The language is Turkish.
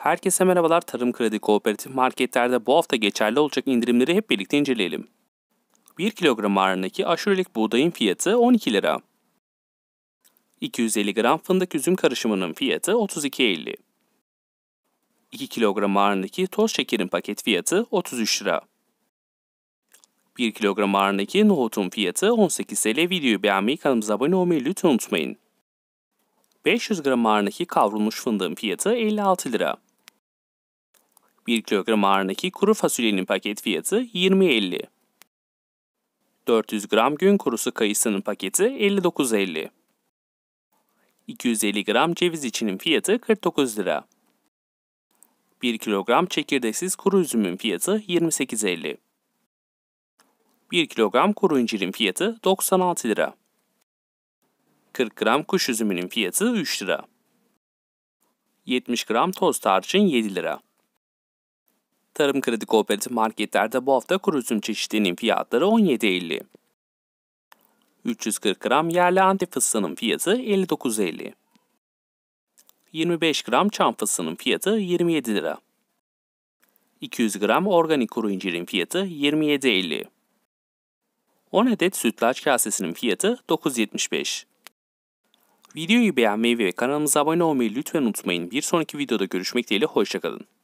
Herkese merhabalar. Tarım Kredi Kooperatif marketlerde bu hafta geçerli olacak indirimleri hep birlikte inceleyelim. 1 kilogram ağırlığındaki aşurelik buğdayın fiyatı 12 lira. 250 gram fındık üzüm karışımının fiyatı 32.50. 2 kilogram ağırlığındaki toz şekerin paket fiyatı 33 lira. 1 kilogram ağırlığındaki nohutun fiyatı 18 TL. Videoyu beğenmeyi, kanalımıza abone olmayı lütfen unutmayın. 500 gram ağırlığındaki kavrulmuş fındığın fiyatı 56 lira. 1 kilogram ağırlığındaki kuru fasulyenin paket fiyatı 20.50. 400 gram gün kurusu kayısının paketi 59.50. 250 gram ceviz içinin fiyatı 49 lira. 1 kilogram çekirdeksiz kuru üzümün fiyatı 28.50. 1 kilogram kuru incirin fiyatı 96 lira. 40 gram kuş üzümünün fiyatı 3 lira. 70 gram toz tarçın 7 lira. Tarım Kredi Kooperatif marketlerde bu hafta kuru üzüm çeşitlerinin fiyatları 17.50. 340 gram yerli antep fıstığının fiyatı 59.50. 25 gram çam fıstığının fiyatı 27 lira. 200 gram organik kuru incirin fiyatı 27.50. 10 adet sütlaç kasesinin fiyatı 9.75. Videoyu beğenmeyi ve kanalımıza abone olmayı lütfen unutmayın. Bir sonraki videoda görüşmek dileğiyle hoşçakalın.